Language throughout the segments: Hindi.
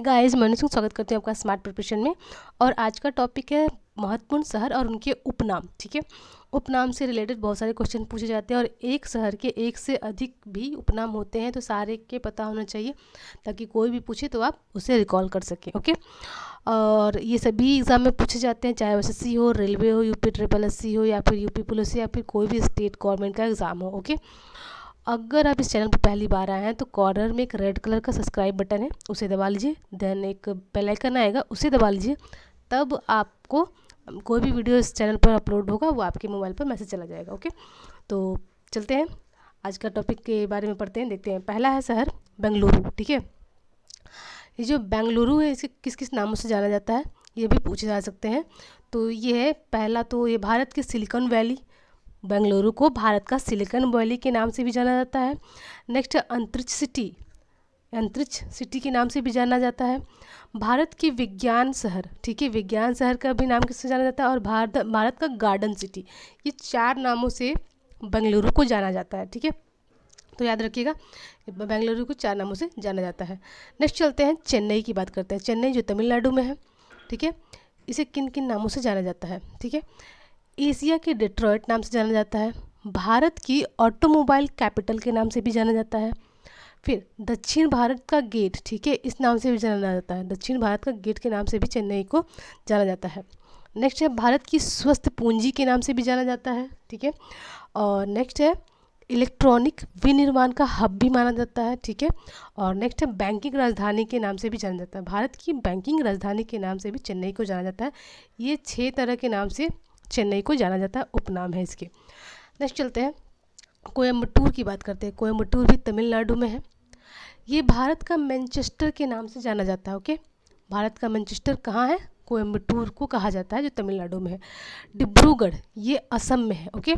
गाइस सिंह स्वागत करते हैं आपका स्मार्ट प्रिपरेशन में और आज का टॉपिक है महत्वपूर्ण शहर और उनके उपनाम ठीक है उपनाम से रिलेटेड बहुत सारे क्वेश्चन पूछे जाते हैं और एक शहर के एक से अधिक भी उपनाम होते हैं तो सारे के पता होना चाहिए ताकि कोई भी पूछे तो आप उसे रिकॉल कर सकें ओके और ये सभी एग्ज़ाम में पूछे जाते हैं चाहे वैसे सी हो रेलवे हो यूपी ट्रिपल एस हो या फिर यूपी पुलिस हो या फिर कोई भी स्टेट गवर्नमेंट का एग्ज़ाम हो ओके अगर आप इस चैनल पर पहली बार आए हैं तो कॉर्नर में एक रेड कलर का सब्सक्राइब बटन है उसे दबा लीजिए देन एक बेलाइकन आएगा उसे दबा लीजिए तब आपको कोई भी वीडियो इस चैनल पर अपलोड होगा वो आपके मोबाइल पर मैसेज चला जाएगा ओके तो चलते हैं आज का टॉपिक के बारे में पढ़ते हैं देखते हैं पहला है शहर बेंगलुरु ठीक है ये जो बेंगलुरु है इसे किस किस नामों से जाना जाता है ये भी पूछे जा सकते हैं तो ये है पहला तो ये भारत की सिलिकॉन वैली बेंगलुरु को भारत का सिलिकन वैली के नाम से भी जाना जाता है नेक्स्ट अंतरिक्ष सिटी अंतरिक्ष सिटी के नाम से भी जाना जाता है भारत की विज्ञान शहर ठीक है विज्ञान शहर का भी नाम किससे जाना जाता है और भारत भारत का गार्डन सिटी ये चार नामों से बेंगलुरु को जाना जाता है ठीक है तो याद रखिएगा बेंगलुरु को चार नामों से जाना जाता है नेक्स्ट चलते हैं चेन्नई की बात करते हैं चेन्नई जो तमिलनाडु में है ठीक है इसे किन किन नामों से जाना जाता है ठीक है एशिया के डिट्रॉयट नाम से जाना जाता है भारत की ऑटोमोबाइल कैपिटल के नाम से भी जाना जाता है फिर दक्षिण भारत का गेट ठीक है इस नाम से भी जाना जाता है दक्षिण भारत का गेट के नाम से भी चेन्नई को जाना जाता है नेक्स्ट है भारत की स्वस्थ पूंजी के नाम से भी जाना जाता है ठीक है और नेक्स्ट है इलेक्ट्रॉनिक विनिर्माण का हब भी माना जाता है ठीक है और नेक्स्ट है बैंकिंग राजधानी के नाम से भी जाना जाता है भारत की बैंकिंग राजधानी के नाम से भी चेन्नई को जाना जाता है ये छः तरह के नाम से चेन्नई को जाना जाता है उपनाम है इसके नेक्स्ट चलते हैं कोयम्बटूर की बात करते हैं कोयम्बटूर भी तमिलनाडु में है ये भारत का मैनचेस्टर के नाम से जाना जाता है ओके भारत का मैनचेस्टर कहाँ है कोयम्बटूर को कहा जाता है जो तमिलनाडु में है डिब्रूगढ़ ये असम में है ओके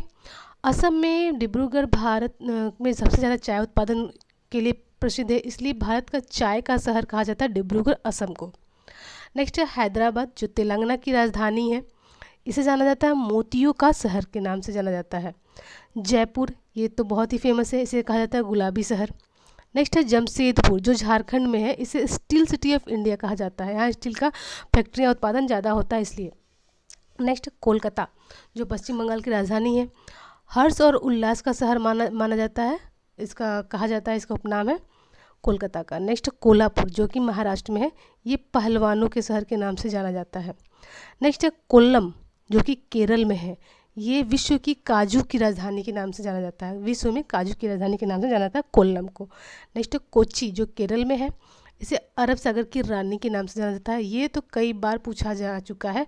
असम में डिब्रूगढ़ भारत में सबसे ज़्यादा चाय उत्पादन के लिए प्रसिद्ध है इसलिए भारत का चाय का शहर कहा जाता है डिब्रूगढ़ असम को नेक्स्ट है हैदराबाद जो तेलंगाना की राजधानी है इसे जाना जाता है मोतियों का शहर के नाम से जाना जाता है जयपुर ये तो बहुत ही फेमस है इसे कहा जाता है गुलाबी शहर नेक्स्ट है जमशेदपुर जो झारखंड में है इसे स्टील सिटी ऑफ इंडिया कहा जाता है यहाँ स्टील का फैक्ट्रियाँ उत्पादन ज़्यादा होता है इसलिए नेक्स्ट कोलकाता जो पश्चिम बंगाल की राजधानी है हर्ष और उल्लास का शहर माना माना जाता है इसका कहा जाता है इसका उपनाम है कोलकाता का नेक्स्ट कोल्हापुर जो कि महाराष्ट्र में है ये पहलवानों के शहर के नाम से जाना जाता है नेक्स्ट है कोल्लम जो कि केरल में है ये विश्व की काजू की राजधानी के नाम से जाना जाता है विश्व में काजू की राजधानी के नाम से जाना जाता है कोल्लम को नेक्स्ट कोची जो केरल में है इसे अरब सागर की रानी के नाम से जाना जाता है ये तो कई बार पूछा जा चुका है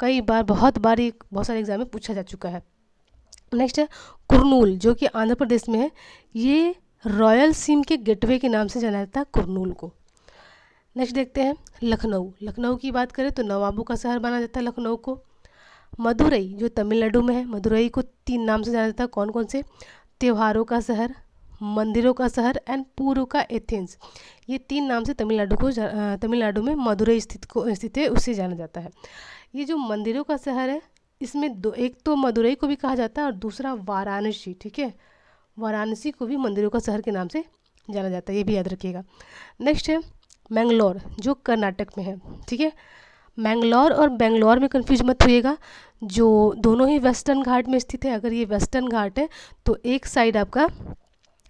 कई बार बहुत बार ये बहुत सारे एग्जाम में पूछा जा चुका है नेक्स्ट है कुरनूल जो कि आंध्र प्रदेश में है ये रॉयल सीम के गेटवे के नाम से जाना जाता है कुरनूल को नेक्स्ट देखते हैं लखनऊ लखनऊ की बात करें तो नवाबों का शहर माना जाता है लखनऊ को मदुरई जो तमिलनाडु में है मदुरई को तीन नाम से जाना जाता है कौन कौन से त्योहारों का शहर मंदिरों का शहर एंड पूर्व का एथेंस ये तीन नाम से तमिलनाडु को तमिलनाडु में मदुरई स्थित को स्थित है उससे जाना जाता है ये जो मंदिरों का शहर है इसमें दो एक तो मदुरई को भी कहा जाता है और दूसरा वाराणसी ठीक है वाराणसी को भी मंदिरों का शहर के नाम से जाना जाता है ये भी याद रखिएगा नेक्स्ट है मैंगलोर जो कर्नाटक में है ठीक है मैंगलोर और बेंगलोर में कन्फ्यूज मत होइएगा जो दोनों ही वेस्टर्न घाट में स्थित है अगर ये वेस्टर्न घाट है तो एक साइड आपका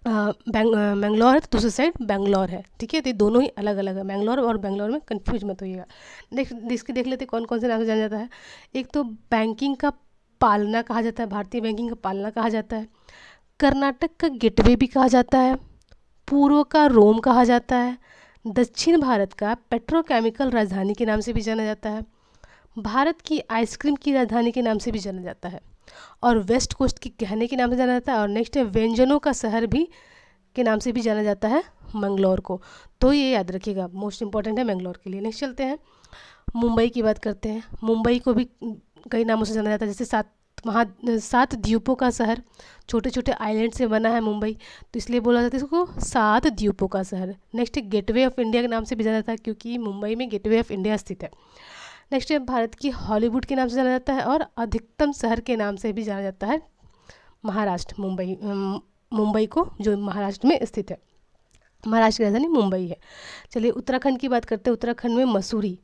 मैंगलोर है तो दूसरी साइड बैंगलोर है ठीक है तो ये दोनों ही अलग अलग है मैंगलोर और बैंगलोर में कन्फ्यूज मत होइएगा देख इसके देख लेते कौन कौन से नाम से जाना जाता है एक तो बैंकिंग का पालना कहा जाता है भारतीय बैंकिंग का पालना कहा जाता है कर्नाटक का गेटवे भी कहा जाता है पूर्व का रोम कहा जाता है दक्षिण भारत का पेट्रोकेमिकल राजधानी के नाम से भी जाना जाता है भारत की आइसक्रीम की राजधानी के नाम से भी जाना जाता है और वेस्ट कोस्ट के गहने के नाम से जाना जाता है और नेक्स्ट है व्यंजनों का शहर भी के नाम से भी जाना जाता है मंगलौर को तो ये याद रखिएगा मोस्ट इंपॉर्टेंट है मंगलौर के लिए नेक्स्ट चलते हैं मुंबई की बात करते हैं मुंबई को भी कई नामों से जाना जाता है जैसे सात महा सात द्वीपों का शहर छोटे छोटे आइलैंड से बना है मुंबई तो इसलिए बोला जाता है इसको सात द्वीपों का शहर नेक्स्ट गेटवे ऑफ इंडिया के नाम से भी जाना जाता है क्योंकि मुंबई में गेटवे ऑफ इंडिया स्थित है नेक्स्ट भारत की हॉलीवुड के नाम से जाना जाता है और अधिकतम शहर के नाम से भी जाना जाता है महाराष्ट्र मुंबई मुंबई को जो महाराष्ट्र में स्थित है महाराष्ट्र की राजधानी मुंबई है चलिए उत्तराखंड की बात करते हैं उत्तराखंड में मसूरी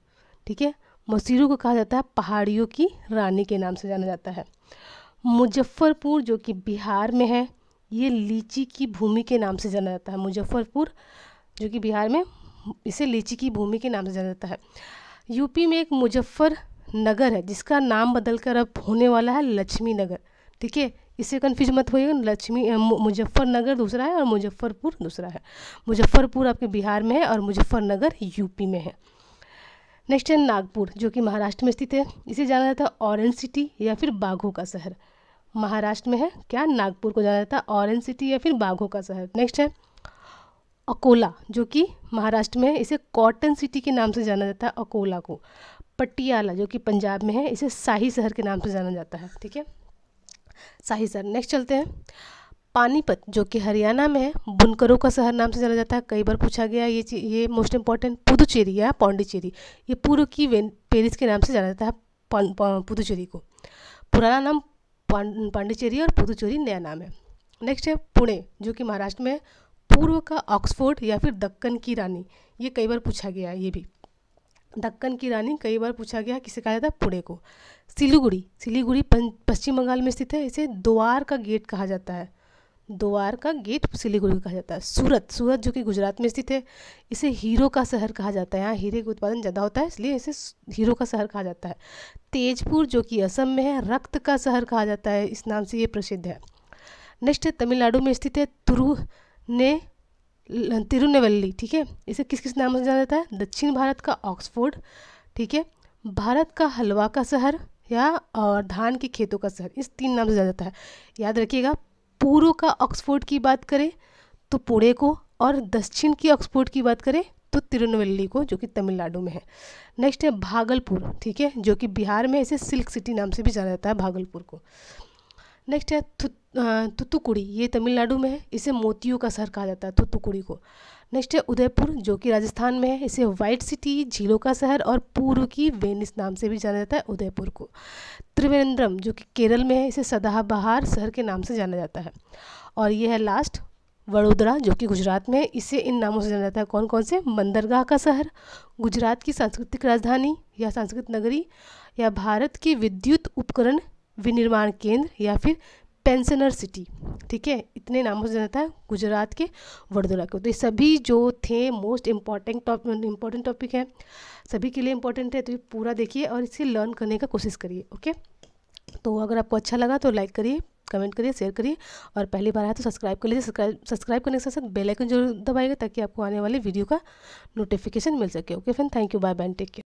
ठीक है मसीरों को कहा जाता है पहाड़ियों की रानी के नाम से जाना जाता है मुजफ्फरपुर जो कि बिहार में है ये लीची की भूमि के नाम से जाना जाता है मुजफ्फरपुर जो कि बिहार में इसे लीची की भूमि के नाम से जाना जाता है यूपी में एक मुजफ्फर नगर है जिसका नाम बदल कर अब होने वाला है लक्ष्मी नगर ठीक है इससे कन्फ्यूज मत होइएगा लक्ष्मी मुजफ्फरनगर दूसरा है और मुजफ्फरपुर दूसरा है मुजफ्फरपुर आपके बिहार में है और मुजफ्फरनगर यूपी में है नेक्स्ट है नागपुर जो कि महाराष्ट्र में स्थित है इसे जाना जाता है ऑरेंज सिटी या फिर बाघों का शहर महाराष्ट्र में है क्या नागपुर को जाना जाता है ऑरेंज सिटी या फिर बाघों का शहर नेक्स्ट है अकोला जो कि महाराष्ट्र में है इसे कॉटन सिटी के नाम से जाना जाता है अकोला को पटियाला जो कि पंजाब में है इसे शाही शहर के नाम से जाना जाता है ठीक है शाही शहर नेक्स्ट चलते हैं पानीपत जो कि हरियाणा में है बुनकरों का शहर नाम से जाना जाता है कई बार पूछा गया ये ये मोस्ट इंपॉर्टेंट पुदुचेरी या पौंडीचेरी ये पूर्व की पेरिस के नाम से जाना जाता है पुदुचेरी को पुराना नाम पांडिचेरी और पुदुचेरी नया नाम है नेक्स्ट है पुणे जो कि महाराष्ट्र में पूर्व का ऑक्सफोर्ड या फिर दक्कन की रानी ये कई बार पूछा गया है ये भी दक्कन की रानी कई बार पूछा गया किसे कहा जाता है पुणे को सिलीगुड़ी सिलीगुड़ी पश्चिम बंगाल में स्थित है इसे द्वार का गेट कहा जाता है द्वार का गेट सिलीगुड़ी कहा जाता है सूरत सूरत जो कि गुजरात में स्थित है इसे हीरो का शहर कहा जाता है यहाँ हीरे का उत्पादन ज़्यादा होता है इसलिए इसे हीरो का शहर कहा जाता है तेजपुर जो कि असम में है रक्त का शहर कहा जाता है इस नाम से ये प्रसिद्ध है नेक्स्ट तमिलनाडु में स्थित है तुरु ने तिरुनेवल्ली ठीक है इसे किस किस नाम से जाना जाता है दक्षिण भारत का ऑक्सफोर्ड ठीक है भारत का हलवा का शहर या और धान के खेतों का शहर इस तीन नाम से जाना जाता है याद रखिएगा पूर्व का ऑक्सफोर्ड की बात करें तो पुणे को और दक्षिण की ऑक्सफोर्ड की बात करें तो तिरुनवेली को जो कि तमिलनाडु में है नेक्स्ट है भागलपुर ठीक है जो कि बिहार में इसे सिल्क सिटी नाम से भी जाना जाता है भागलपुर को नेक्स्ट है तुतुकुड़ी ये तमिलनाडु में है इसे मोतियों का शहर कहा जाता है तुतुकुड़ी को नेक्स्ट है उदयपुर जो कि राजस्थान में है इसे वाइट सिटी झीलों का शहर और पूर्व की वेनिस नाम से भी जाना जाता है उदयपुर को त्रिवेंद्रम जो कि केरल में है इसे सदाबहार शहर के नाम से जाना जाता है और ये है लास्ट वडोदरा जो कि गुजरात में है इसे इन नामों से जाना जाता है कौन कौन से बंदरगाह का शहर गुजरात की सांस्कृतिक राजधानी या सांस्कृतिक नगरी या भारत की विद्युत उपकरण विनिर्माण केंद्र या फिर पेंशनर सिटी ठीक है इतने नामों से जाता है गुजरात के वडोदरा को तो ये सभी जो थे most important top important topic है सभी के लिए इम्पॉर्टेंट है तो ये पूरा देखिए और इसे लर्न करने का कोशिश करिए ओके तो अगर आपको अच्छा लगा तो लाइक करिए कमेंट करिए शेयर करिए और पहली बार आया तो सब्सक्राइब कर लीजिए सब्सक्राइब सब्सक्राइब करने के साथ साथ बेलाइकन जरूर दबाइएगा ताकि आपको आने वाले वीडियो का नोटिफिकेशन मिल सके okay friend thank you bye bye take care